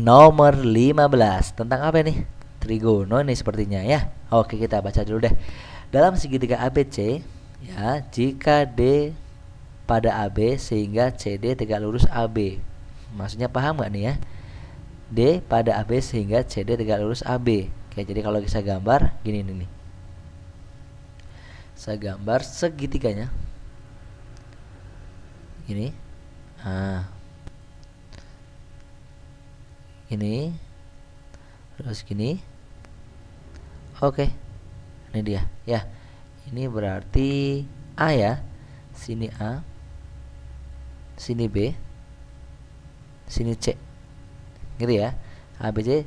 nomor 15 tentang apa nih? Trigono nih sepertinya ya. Oke, kita baca dulu deh. Dalam segitiga ABC ya, jika D pada AB sehingga CD tegak lurus AB. Maksudnya paham nggak nih ya? D pada AB sehingga CD tegak lurus AB. Oke, jadi kalau bisa gambar gini nih. nih. Saya gambar segitiganya. Gini. Ah, ini terus gini oke ini dia ya ini berarti A ya sini A sini B sini C gitu ya ABC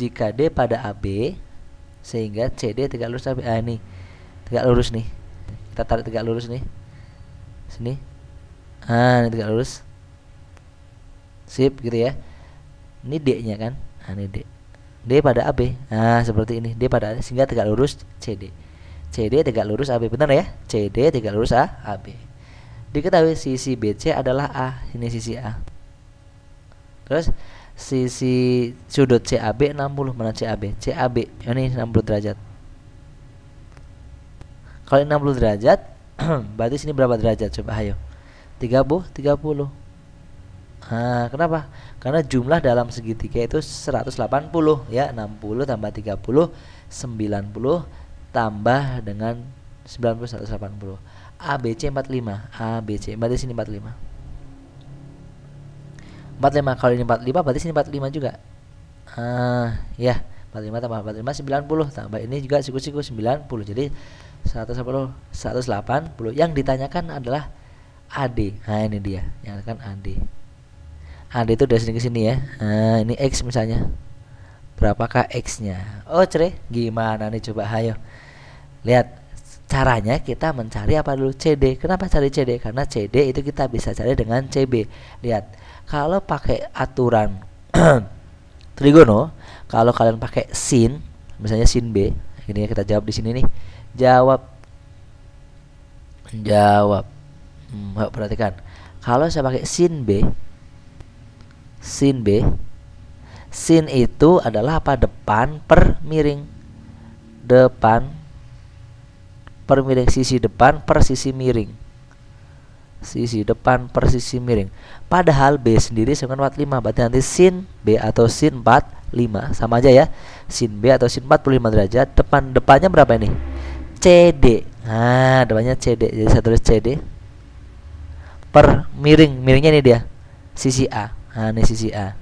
jika D pada AB sehingga CD tegak lurus tapi ah, ini tegak lurus nih kita tarik tegak lurus nih sini ah ini tegak lurus sip gitu ya ini D nya kan nah, ini D D pada AB nah seperti ini D pada AB sehingga tegak lurus CD CD tegak lurus AB benar ya CD tegak lurus A AB ya? diketahui sisi BC adalah A ini sisi A terus sisi sudut CAB 60 mana CAB CAB oh, ini 60 derajat kalau ini 60 derajat berarti sini berapa derajat coba ayo 30 30 Nah, kenapa? Karena jumlah dalam segitiga itu 180 ya, 60 tambah 30 90 tambah dengan 90 180. ABC 45, ABC berarti sini 45. 45 kalau ini 45 berarti sini 45 juga. Ah, ya, 45 tambah 45 90 tambah ini juga siku-siku 90. Jadi 110 180 yang ditanyakan adalah AD. Nah, ini dia, yang akan AD. Anda itu dari sini ke sini ya nah, ini X misalnya berapakah X nya oh cerai gimana nih coba hayo lihat caranya kita mencari apa dulu CD kenapa cari CD karena CD itu kita bisa cari dengan CB lihat kalau pakai aturan trigono kalau kalian pakai sin misalnya sin B ini kita jawab di sini nih jawab jawab hmm, perhatikan kalau saya pakai sin B sin B. Sin itu adalah apa? Depan per miring. Depan per miring sisi depan per sisi miring. Sisi depan per sisi miring. Padahal B sendiri sama 45. Berarti nanti sin B atau sin 45 sama aja ya. Sin B atau sin 45 derajat. Depan depannya berapa ini? CD. Nah, depannya CD. Jadi saya tulis CD per miring. Miringnya ini dia. Sisi A Nah, ini sisi A.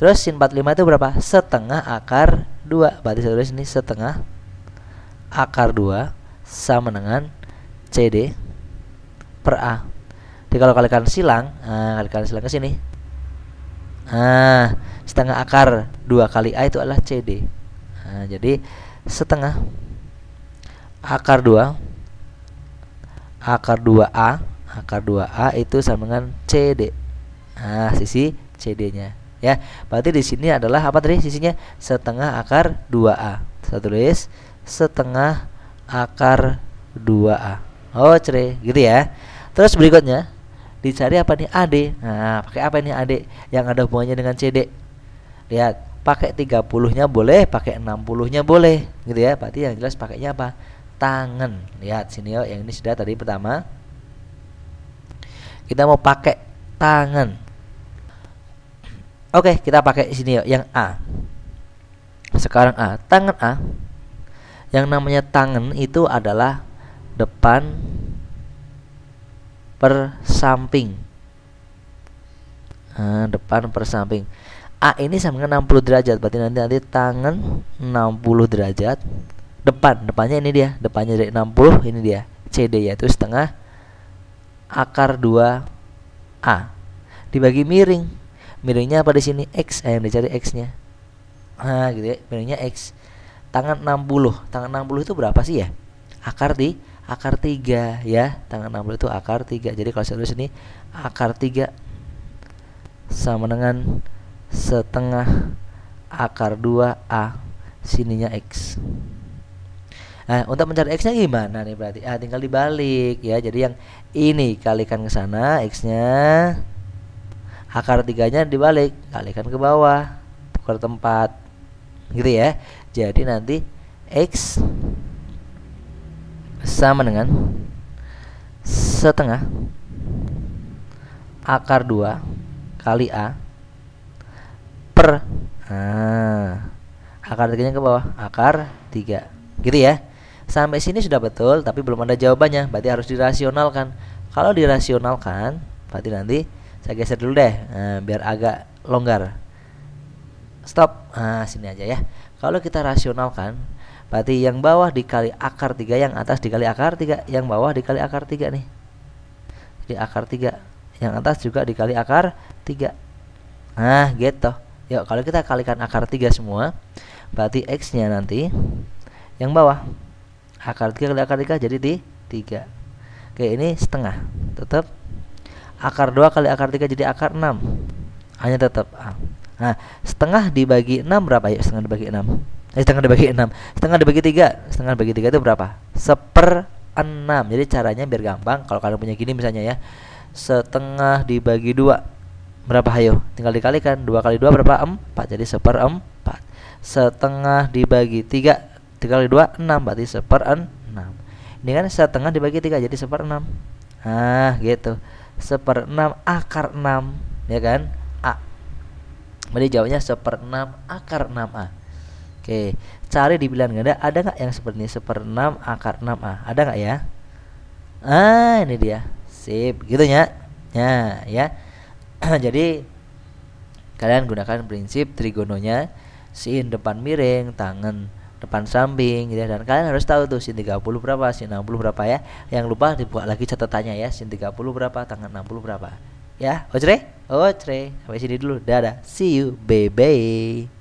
Terus sin 45 itu berapa? Setengah akar 2. Berarti saya tulis ini setengah akar 2 sama dengan CD per A. Jadi kalau kalikan silang, nah, kalikan silang ke sini. Nah, setengah akar 2 kali A itu adalah CD. Nah, jadi setengah akar 2 akar 2A akar 2A itu sama dengan CD. Nah, sisi CD-nya ya. Berarti di sini adalah apa tadi sisinya? Setengah akar 2A. Saya tulis setengah akar 2A. Oh, cere, gitu ya. Terus berikutnya dicari apa nih AD. Nah, pakai apa nih AD yang ada hubungannya dengan CD? Lihat, pakai 30-nya boleh, pakai 60-nya boleh, gitu ya. Berarti yang jelas pakainya apa? Tangan. Lihat sini oh, yang ini sudah tadi pertama. Kita mau pakai tangan Oke, kita pakai sini ya, yang A. Sekarang A, tangan A. Yang namanya tangan itu adalah depan per samping. Nah, depan per samping. A ini sama dengan 60 derajat, berarti nanti nanti tangan 60 derajat. Depan, depannya ini dia, depannya dari 60, ini dia. CD yaitu setengah akar 2 A dibagi miring miringnya apa di sini x eh, yang dicari x nya nah gitu ya miringnya x tangan 60 tangan 60 itu berapa sih ya akar di akar 3 ya tangan 60 itu akar 3 jadi kalau saya tulis ini akar 3 sama dengan setengah akar 2a sininya x Nah, untuk mencari x-nya gimana nih berarti? Ah, tinggal dibalik ya. Jadi yang ini kalikan ke sana x-nya akar tiganya dibalik kalikan ke bawah tukar tempat gitu ya jadi nanti x sama dengan setengah akar 2 kali a per nah, akar tiganya ke bawah akar 3 gitu ya sampai sini sudah betul tapi belum ada jawabannya berarti harus dirasionalkan kalau dirasionalkan berarti nanti saya geser dulu deh nah, biar agak longgar stop nah, sini aja ya kalau kita rasionalkan berarti yang bawah dikali akar 3 yang atas dikali akar 3 yang bawah dikali akar 3 nih jadi akar 3 yang atas juga dikali akar 3 nah gitu yuk kalau kita kalikan akar 3 semua berarti X nya nanti yang bawah akar 3 kali akar 3 jadi di 3 Oke ini setengah tetap akar 2 kali akar 3 jadi akar 6 hanya tetap A nah setengah dibagi 6 berapa ya setengah dibagi 6 eh, setengah dibagi 6 setengah dibagi 3 setengah dibagi 3 itu berapa seper 6 jadi caranya biar gampang kalau kalian punya gini misalnya ya setengah dibagi 2 berapa hayo tinggal dikalikan 2 kali 2 berapa 4 jadi seper 4 setengah dibagi 3 3 kali 2 6 berarti seper 6 ini kan setengah dibagi 3 jadi seper 6 ah gitu enam akar enam ya kan A jadi jawabnya seper enam akar enam a Oke cari di bilangan ganda ada nggak yang seperti ini seper enam akar enam a ada nggak ya ah ini dia sip gitu ya ya ya jadi kalian gunakan prinsip trigononya sin depan miring tangan depan samping gitu ya. Dan kalian harus tahu tuh sin 30 berapa, sin 60 berapa ya. Yang lupa dibuat lagi catatannya ya, sin 30 berapa, tangan 60 berapa. Ya, ocre? Ocre. Sampai sini dulu. Dadah. See you. Bye bye.